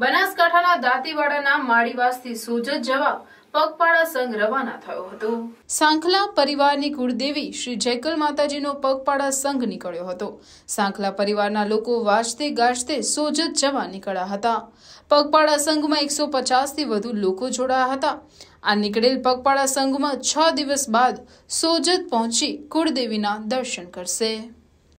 બનાસકાંઠાના દાંતીવાડાના માળીવાસથી સોજત જવા પગપાળા સંઘ રવાના થયો હતો સાંખલા પરિવારની કુળદેવી શ્રી જયકલ માતાજીનો પગપાળા સંઘ નીકળ્યો હતો સાંખલા પરિવારના લોકો વાજતે ગાજતે સોજત જવા નીકળ્યા હતા પગપાળા સંઘમાં એકસો પચાસથી વધુ લોકો જોડાયા હતા આ નીકળેલ પગપાળા સંઘમાં છ દિવસ બાદ સોજત પહોંચી કુળદેવીના દર્શન કરશે